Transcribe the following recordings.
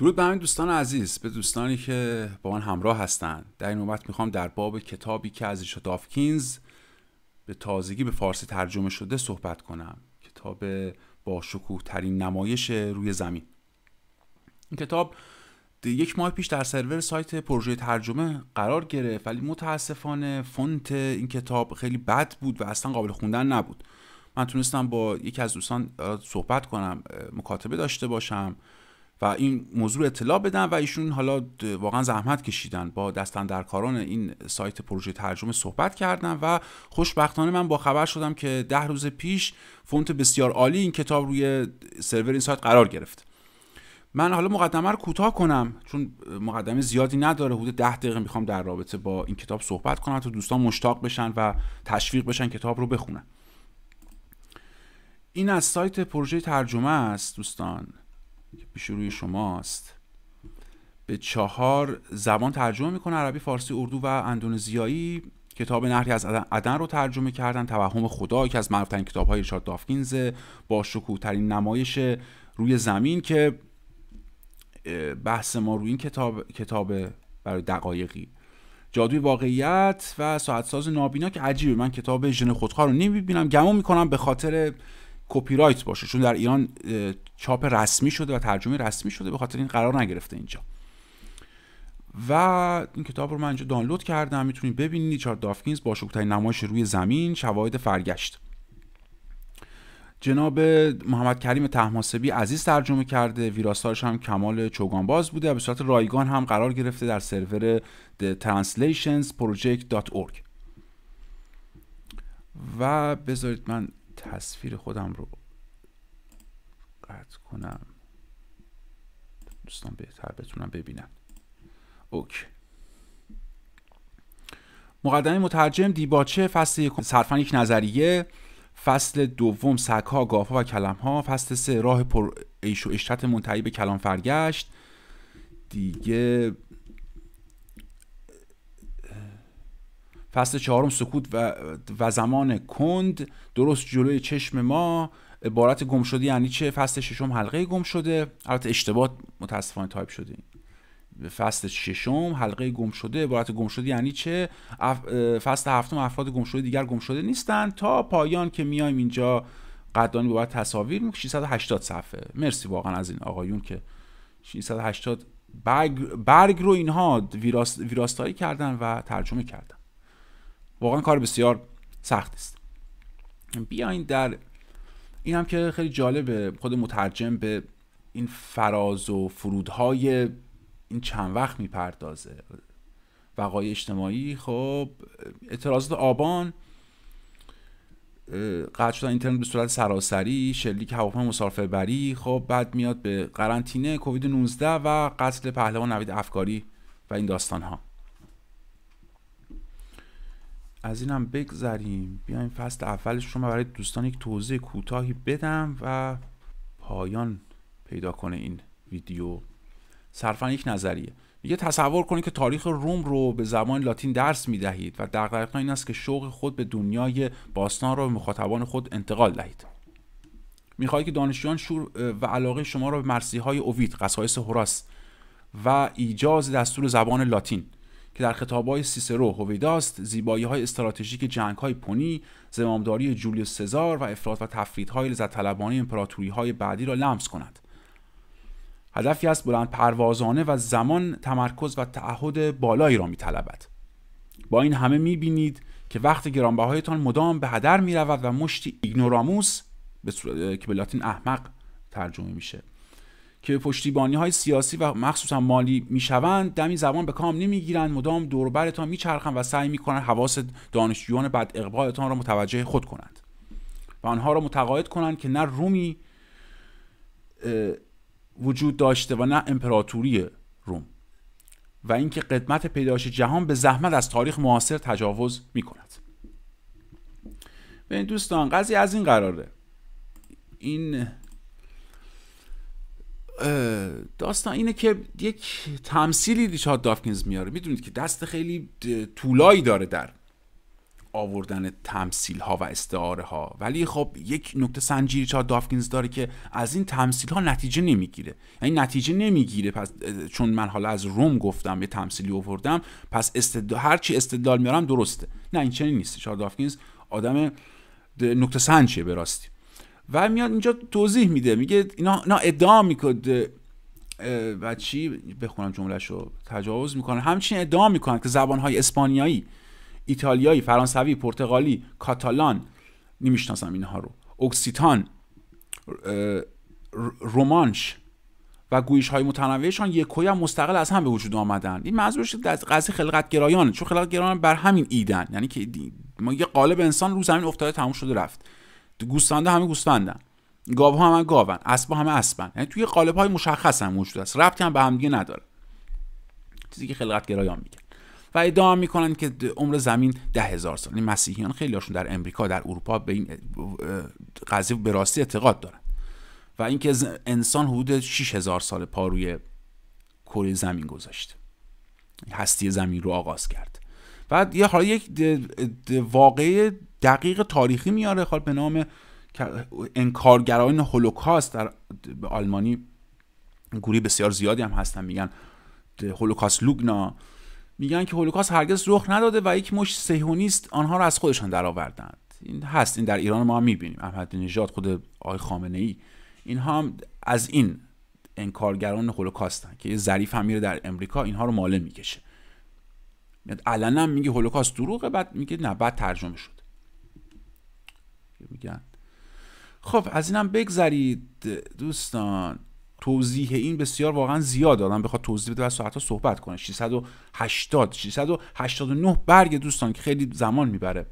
درود به همین دوستان عزیز به دوستانی که با من همراه هستند در این نوبت میخوام در باب کتابی که از ریچارد دافکینز به تازگی به فارسی ترجمه شده صحبت کنم کتاب با شکوه ترین نمایش روی زمین این کتاب یک ماه پیش در سرور سایت پروژه ترجمه قرار گرفت ولی متاسفانه فونت این کتاب خیلی بد بود و اصلا قابل خوندن نبود من تونستم با یکی از دوستان صحبت کنم مکاتبه داشته باشم و این موضوع اطلاع بدن و ایشون حالا واقعا زحمت کشیدن با در کاران این سایت پروژه ترجمه صحبت کردن و خوشبختانه من با خبر شدم که ده روز پیش فونت بسیار عالی این کتاب روی سرور این سایت قرار گرفت من حالا مقدمه رو کوتاه کنم چون مقدمه زیادی نداره حدود ده دقیقه میخوام در رابطه با این کتاب صحبت کنم تا دوستان مشتاق بشن و تشویق بشن کتاب رو بخونن این از سایت پروژه ترجمه است دوستان که روی شماست به چهار زبان ترجمه میکنه عربی فارسی اردو و اندونزیایی کتاب نهری از عدن رو ترجمه کردن توهم خدا که از معروفترین کتاب های ریچارد دافکینز با ترین نمایش روی زمین که بحث ما روی این کتاب کتاب برای دقایقی جادوی واقعیت و ساعتساز نابینا که عجیبه من کتاب ژن خودخواه رو نمیبینم گمون میکنم به خاطر کپی رایت باشه چون در ایران چاپ رسمی شده و ترجمه رسمی شده به خاطر این قرار نگرفته اینجا و این کتاب رو من اینجا دانلود کردم میتونید ببینید چار دافکینز با شکوتای نمایش روی زمین شواهد فرگشت جناب محمد کریم تحماسبی عزیز ترجمه کرده ویراستارش هم کمال چوگانباز بوده و به صورت رایگان هم قرار گرفته در سرور thetranslationsproject.org و بذارید من تصویر خودم رو قطع کنم دوستان بهتر بتونم ببینن اوکی مقدمه مترجم دیباچه فصل یک صرفا یک نظریه فصل دوم سکا گافا و ها فصل سه راه پر ایش و اشتت منتهی به کلام فرگشت دیگه فصل چهارم سکوت و, و زمان کند درست جلوی چشم ما عبارت گم شده یعنی چه فصل ششم حلقه گم شده البته اشتباه متاسفانه تایپ شده فصل ششم حلقه گم شده عبارت گم شده یعنی چه فصل هفتم افراد گم شده دیگر گم شده نیستن تا پایان که میایم اینجا قدانی بابت تصاویر 680 صفحه مرسی واقعا از این آقایون که 680 برگ, برگ رو اینها ویراست، ویراستاری کردن و ترجمه کردن واقعا کار بسیار سخت است بیاین در این هم که خیلی جالبه خود مترجم به این فراز و فرودهای این چند وقت میپردازه وقای اجتماعی خب اعتراضات آبان قطع شدن اینترنت به صورت سراسری شلیک هواپیمای مسافربری خب بعد میاد به قرنطینه کووید 19 و قتل پهلوان نوید افکاری و این داستان ها از این هم بگذریم بیایم فصل اولش شما برای دوستان یک توضیح کوتاهی بدم و پایان پیدا کنه این ویدیو صرفا یک نظریه میگه تصور کنید که تاریخ روم رو به زبان لاتین درس میدهید و دقیقا این است که شوق خود به دنیای باستان رو به مخاطبان خود انتقال دهید میخواهید که دانشجویان شور و علاقه شما را به مرسی های اوید قصایص هوراس و ایجاز دستور زبان لاتین که در خطابهای سیسرو هویداست زیبایی های استراتژیک جنگ های پونی زمامداری جولیوس سزار و افراد و تفریدهای لذت طلبانه امپراتوری های بعدی را لمس کند هدفی است بلند پروازانه و زمان تمرکز و تعهد بالایی را میطلبد با این همه بینید که وقت گرانبهایتان مدام به هدر رود و مشتی ایگنوراموس به که به لاتین احمق ترجمه میشه که پشتیبانی های سیاسی و مخصوصا مالی میشوند دمی زبان به کام نمیگیرند مدام دوربرتان میچرخند و سعی میکنند حواس دانشجویان بد اقبالتان را متوجه خود کنند و آنها را متقاعد کنند که نه رومی وجود داشته و نه امپراتوری روم و اینکه قدمت پیدایش جهان به زحمت از تاریخ معاصر تجاوز میکند به این دوستان قضیه از این قراره این داستان اینه که یک تمثیلی ریچارد دافکینز میاره میدونید که دست خیلی طولایی داره در آوردن تمثیل ها و استعاره ها ولی خب یک نکته سنجی ریچارد دافکینز داره که از این تمثیل ها نتیجه نمیگیره یعنی نتیجه نمیگیره پس چون من حالا از روم گفتم یه تمثیلی آوردم پس هر هرچی استدلال میارم درسته نه این چنین نیست ریچارد دافکینز آدم نکته سنجیه به راستی و میاد اینجا توضیح میده میگه اینا, ادعا میکنه و چی بخونم جمله رو تجاوز میکنه همچنین ادعا میکنن که زبانهای اسپانیایی ایتالیایی فرانسوی پرتغالی کاتالان نمیشناسم اینها رو اوکسیتان، رومانش و گویش های متنوعشان هم مستقل از هم به وجود آمدن این منظورش قضیه خلقت گرایان چون خلقت گرایان بر همین ایدن یعنی که ما یه قالب انسان رو زمین افتاده تموم شده رفت گوسفندا همه گوسفندن گاوها هم گاون اسبا همه اسبن یعنی توی قالب های مشخص هم وجود است ربطی هم به دیگه نداره چیزی که خلقت گرایان میگن و ادعا میکنن که عمر زمین ده هزار سال یعنی مسیحیان هاشون در امریکا در اروپا به این قضیه به راستی اعتقاد دارن و اینکه انسان حدود 6000 سال پا روی کره زمین گذاشت هستی زمین رو آغاز کرد بعد یه حالا یک واقعه دقیق تاریخی میاره خال خب به نام انکارگران هولوکاست در آلمانی گوری بسیار زیادی هم هستن میگن هولوکاست لوگنا میگن که هولوکاست هرگز رخ نداده و یک مش سهونیست آنها رو از خودشان درآوردند این هست این در ایران ما هم میبینیم احمد نژاد خود آقای خامنه ای اینها هم از این انکارگران هولوکاستن که یه ظریف هم میره در امریکا اینها رو ماله میکشه علنا میگه هولوکاست دروغه بعد میگه نه بعد ترجمه شد میگن خب از اینم بگذرید دوستان توضیح این بسیار واقعا زیاد دادم بخواد توضیح بده و ساعتها صحبت کنه 680 689 برگ دوستان که خیلی زمان میبره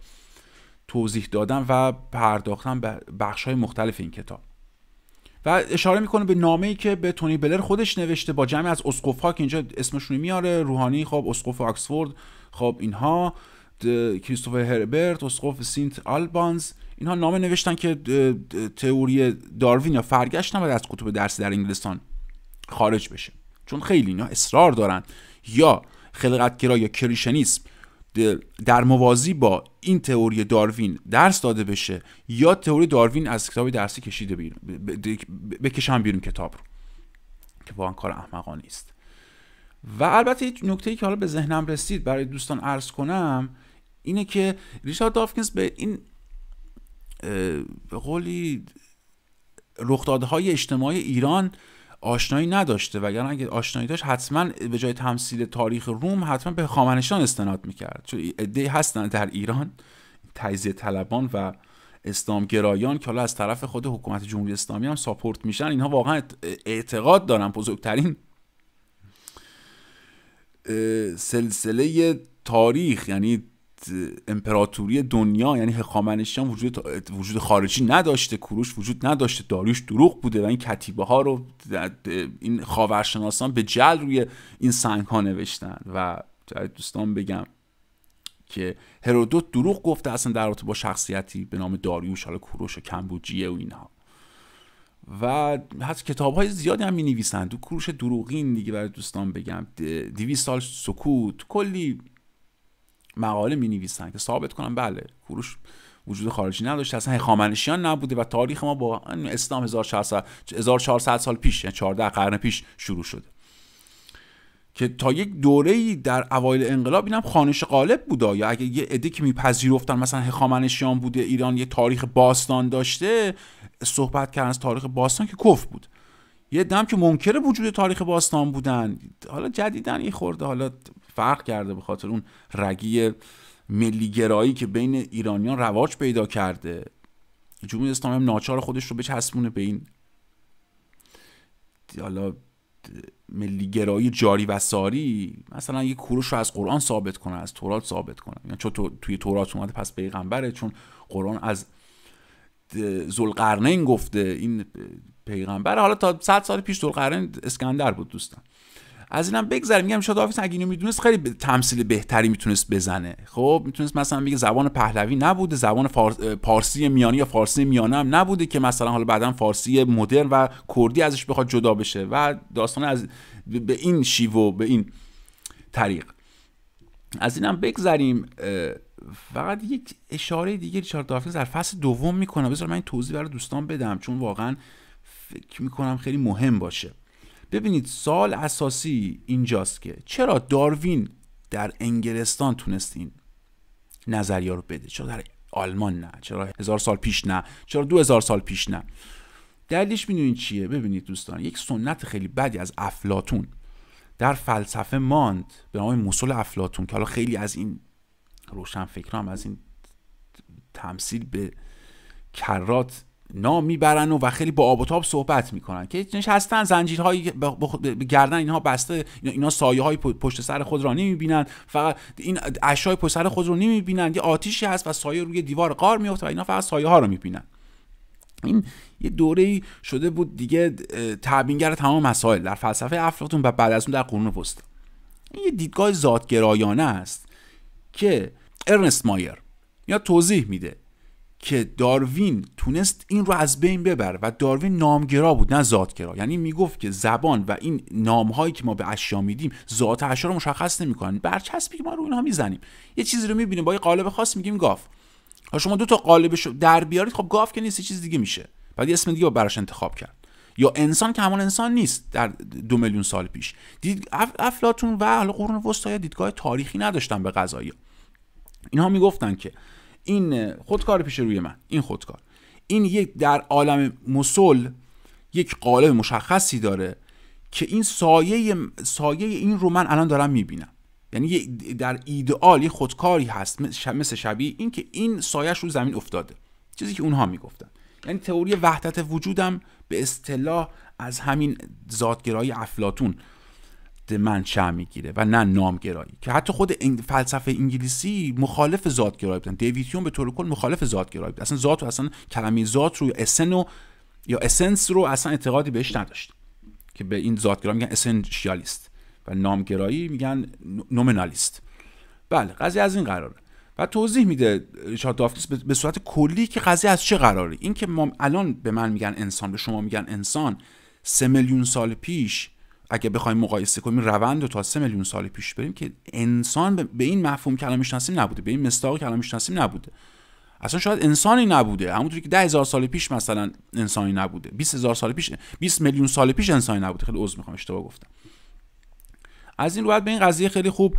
توضیح دادن و پرداختن به بخش های مختلف این کتاب و اشاره میکنه به نامه ای که به تونی بلر خودش نوشته با جمعی از اسقف ها که اینجا اسمشون میاره روحانی خب اسقف آکسفورد خب اینها کریستوفر هربرت اسقف سینت آلبانز اینها نامه نوشتن که تئوری داروین یا فرگشت نباید از کتب درسی در انگلستان خارج بشه چون خیلی اینا اصرار دارن یا خلقتگرا یا کریشنیسم در موازی با این تئوری داروین درس داده بشه یا تئوری داروین از کتاب درسی کشیده بیرون بکشن بیرون کتاب رو که واقعا کار احمقانه است و البته یک نکته که حالا به ذهنم رسید برای دوستان عرض کنم اینه که ریشارد دافکینز به این به قولی رخدادهای اجتماعی ایران آشنایی نداشته وگر اگه آشنایی داشت حتما به جای تمثیل تاریخ روم حتما به خامنشان استناد میکرد چون ادهی هستن در ایران تجزیه طلبان و اسلام گرایان که حالا از طرف خود حکومت جمهوری اسلامی هم ساپورت میشن اینها واقعا اعتقاد دارن بزرگترین سلسله تاریخ یعنی امپراتوری دنیا یعنی هخامنشیان وجود وجود خارجی نداشته کوروش وجود نداشته داریوش دروغ بوده و این کتیبه ها رو این خاورشناسان به جل روی این سنگ ها نوشتن و دوستان بگم که هرودوت دروغ گفته اصلا در رابطه با شخصیتی به نام داریوش حالا کوروش و کمبوجیه و اینها و حتی کتاب های زیادی هم می نویسند تو کوروش دروغین دیگه برای دوستان بگم دویست سال سکوت کلی مقاله می نویسن که ثابت کنن بله کوروش وجود خارجی نداشته اصلا هخامنشیان نبوده و تاریخ ما با اسلام 1400 سال پیش یعنی 14 قرن پیش شروع شده که تا یک دوره در اوایل انقلاب اینم خانش غالب بودا یا اگه یه عده که میپذیرفتن مثلا هخامنشیان بوده ایران یه تاریخ باستان داشته صحبت کردن از تاریخ باستان که کف بود یه دم که منکر وجود تاریخ باستان بودن حالا جدیدن این خورده حالا فرق کرده به خاطر اون رگی ملیگرایی که بین ایرانیان رواج پیدا کرده جمهوری اسلامی هم ناچار خودش رو بچسبونه به این حالا ملیگرایی جاری و ساری مثلا یه کوروش رو از قرآن ثابت کنه از تورات ثابت کنه یعنی چون توی تورات اومده پس پیغمبره چون قرآن از زلقرنین گفته این پیغمبر حالا تا 100 سال پیش زلقرنین اسکندر بود دوستان از اینم بگذریم میگم شاد آفیس اگه میدونست خیلی تمثیل بهتری میتونست بزنه خب میتونست مثلا بگه زبان پهلوی نبوده زبان فار... پارسی میانی یا فارسی میانه هم نبوده که مثلا حالا بعدا فارسی مدرن و کردی ازش بخواد جدا بشه و داستان از به این شیوه به این طریق از اینم بگذریم فقط یک اشاره دیگه ریچارد در فصل دوم میکنه بذار من این توضیح برای دوستان بدم چون واقعا فکر میکنم خیلی مهم باشه ببینید سال اساسی اینجاست که چرا داروین در انگلستان تونستین نظریه رو بده چرا در آلمان نه چرا هزار سال پیش نه چرا دو هزار سال پیش نه دلیلش میدونید چیه ببینید دوستان یک سنت خیلی بدی از افلاتون در فلسفه ماند به نام مسل افلاتون که حالا خیلی از این روشن فکرام از این تمثیل به کرات نام میبرن و, و خیلی با آب و تاب صحبت میکنن که نشستن زنجیرهای به گردن اینها بسته اینا سایه های پشت سر خود را نمیبینن فقط این اشیای پشت سر خود رو نمیبینن یه آتیشی هست و سایه روی دیوار قار میفته و اینا فقط سایه ها رو میبینن این یه دوره شده بود دیگه تبیینگر تمام مسائل در فلسفه افلاطون و بعد از اون در قرون وسطا این یه دیدگاه ذاتگرایانه است که ارنست مایر یا توضیح میده که داروین تونست این رو از بین ببر و داروین نامگرا بود نه ذاتگرا یعنی میگفت که زبان و این نامهایی که ما به اشیا میدیم ذات اشیا رو مشخص نمیکنن برچسبی که ما رو اینها میزنیم یه چیزی رو میبینیم با یه قالب خاص میگیم گاف ها شما دو تا قالبش در بیارید خب گاف که نیست چیز دیگه میشه بعد اسم دیگه براش انتخاب کرد یا انسان که همان انسان نیست در دو میلیون سال پیش دید افلاتون و حالا قرون وسطا دیدگاه تاریخی نداشتن به قضایی اینها میگفتن که این خودکار پیش روی من این خودکار این یک در عالم مسل یک قالب مشخصی داره که این سایه سایه این رو من الان دارم میبینم یعنی در ایدئال یه خودکاری هست مثل شبیه این که این سایش رو زمین افتاده چیزی که اونها میگفتن یعنی تئوری وحدت وجودم به اصطلاح از همین ذاتگرایی افلاتون منشأ میگیره و نه نامگرایی که حتی خود فلسفه انگلیسی مخالف ذاتگرایی بودن دیویتیون به طور کل مخالف ذاتگرایی بود اصلا ذات و اصلا کلمه ذات رو اسن یا اسنس رو اصلا اعتقادی بهش نداشت که به این گرایی میگن اسنشیالیست و نامگرایی میگن نومنالیست بله قضیه از این قراره و توضیح میده ریچارد به صورت کلی که قضیه از چه قراره این که ما الان به من میگن انسان به شما میگن انسان سه میلیون سال پیش اگه بخوایم مقایسه کنیم روند رو تا سه میلیون سال پیش بریم که انسان به این مفهوم کلام شناسی نبوده به این مستاق کلام شناسی نبوده اصلا شاید انسانی نبوده همونطوری که ده هزار سال پیش مثلا انسانی نبوده 20 هزار سال پیش 20 میلیون سال پیش انسانی نبوده خیلی عذر میخوام اشتباه گفتم از این رو باید به این قضیه خیلی خوب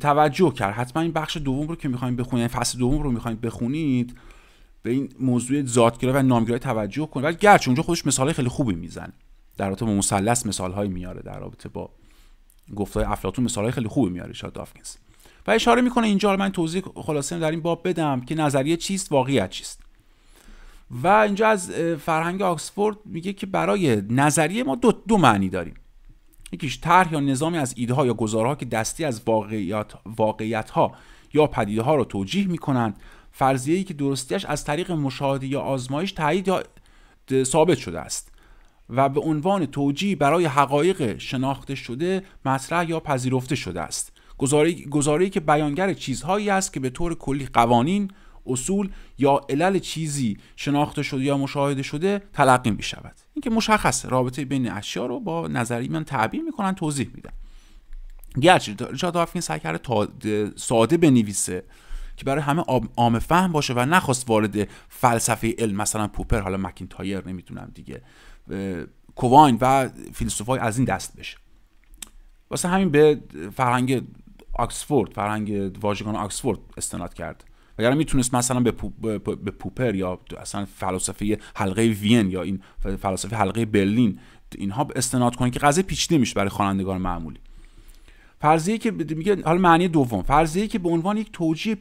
توجه کرد حتما این بخش دوم رو که میخوایم بخونید یعنی فصل دوم رو میخوایم بخونید به این موضوع ذاتگرایی و نامگرای توجه کنید ولی گرچه اونجا خودش مثال خیلی خوبی میزنه در رابطه با مثلث مثالهایی میاره در رابطه با گفتای افلاطون مثالهای خیلی خوبی میاره شاد دافکینز و اشاره میکنه اینجا من توضیح خلاصه در این باب بدم که نظریه چیست واقعیت چیست و اینجا از فرهنگ آکسفورد میگه که برای نظریه ما دو, دو معنی داریم یکیش طرح یا نظامی از ایده یا گزارها که دستی از واقعیت, واقعیت ها یا پدیده ها را توجیه میکنند فرضیه‌ای که درستیش از طریق مشاهده یا آزمایش تایید یا ثابت شده است و به عنوان توجیه برای حقایق شناخته شده مطرح یا پذیرفته شده است گزاره که بیانگر چیزهایی است که به طور کلی قوانین اصول یا علل چیزی شناخته شده یا مشاهده شده تلقی می شود این که مشخص رابطه بین اشیا رو با نظری من تعبیر میکنن توضیح میدن گرچه ریچارد هافکین سعی کرده ساده بنویسه که برای همه عام فهم باشه و نخواست وارد فلسفه علم مثلا پوپر حالا مکینتایر نمیدونم دیگه کوواین و فیلسوفای از این دست بشه واسه همین به فرهنگ آکسفورد فرهنگ واژگان آکسفورد استناد کرد وگرنه میتونست مثلا به, پوپر یا اصلا فلسفه حلقه وین یا این فلسفه حلقه برلین اینها استناد کنه که قضیه پیچیده میشه برای خوانندگان معمولی فرضیه که میگه حالا معنی دوم فرضیه که به عنوان یک توجیه,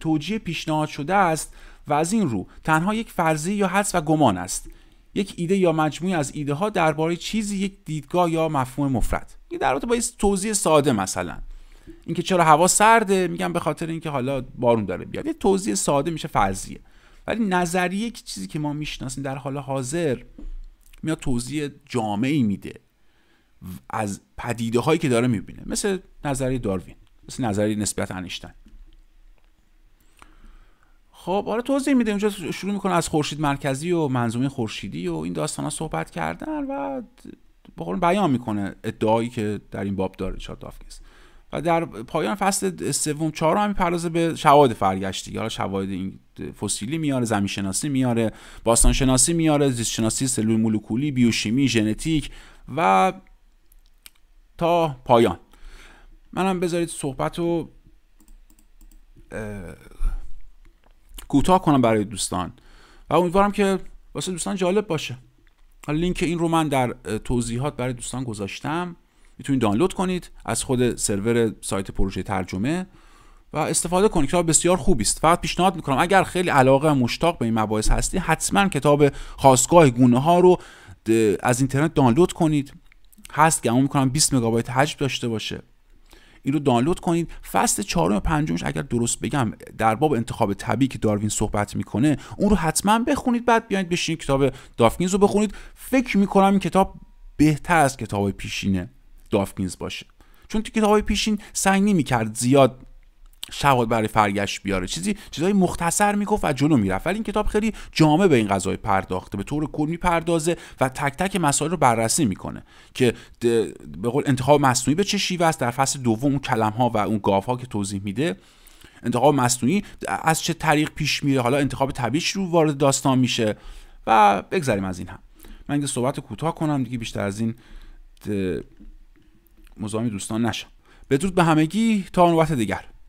توجیه پیشنهاد شده است و از این رو تنها یک فرضیه یا حدس و گمان است یک ایده یا مجموعی از ایده ها درباره چیزی یک دیدگاه یا مفهوم مفرد در با یه توضیح ساده مثلا اینکه چرا هوا سرده میگم به خاطر اینکه حالا بارون داره بیاد یه توضیح ساده میشه فرضیه ولی نظریه یک چیزی که ما میشناسیم در حال حاضر میاد توضیح جامعی میده از پدیده هایی که داره میبینه مثل نظریه داروین مثل نظریه نسبیت انیشتین خب حالا آره، توضیح میده اونجا شروع میکنه از خورشید مرکزی و منظومه خورشیدی و این داستان ها صحبت کردن و بقول بیان میکنه ادعایی که در این باب داره چارت است و در پایان فصل سوم هم میپردازه به شواهد فرگشتی حالا شواهد این فسیلی میاره زمین شناسی میاره باستان شناسی میاره زیست شناسی سلول مولکولی بیوشیمی ژنتیک و تا پایان منم بذارید صحبت رو کوتاه کنم برای دوستان و امیدوارم که واسه دوستان جالب باشه حالا لینک این رو من در توضیحات برای دوستان گذاشتم میتونید دانلود کنید از خود سرور سایت پروژه ترجمه و استفاده کنید کتاب بسیار خوبی است فقط پیشنهاد میکنم اگر خیلی علاقه و مشتاق به این مباحث هستی حتما کتاب خواستگاه گونه ها رو از اینترنت دانلود کنید هست گمون میکنم 20 مگابایت حجم داشته باشه این رو دانلود کنید فصل چهارم و پنجمش اگر درست بگم در باب انتخاب طبیعی که داروین صحبت میکنه اون رو حتما بخونید بعد بیاید بشین کتاب دافکینز رو بخونید فکر میکنم این کتاب بهتر از کتاب پیشینه دافکینز باشه چون تو کتاب پیشین سعی نمیکرد زیاد شواهد برای فرگشت بیاره چیزی چیزای مختصر میگفت و جلو میرفت ولی این کتاب خیلی جامع به این قضایه پرداخته به طور کلی پردازه و تک تک مسائل رو بررسی میکنه که به قول انتخاب مصنوعی به چه شیوه است در فصل دوم اون کلم ها و اون گاف ها که توضیح میده انتخاب مصنوعی از چه طریق پیش میره حالا انتخاب طبیعی رو وارد داستان میشه و بگذریم از این هم من صحبت کوتاه کنم دیگه بیشتر از این مزاحم دوستان نشم بدرود به همگی تا نوبت دیگر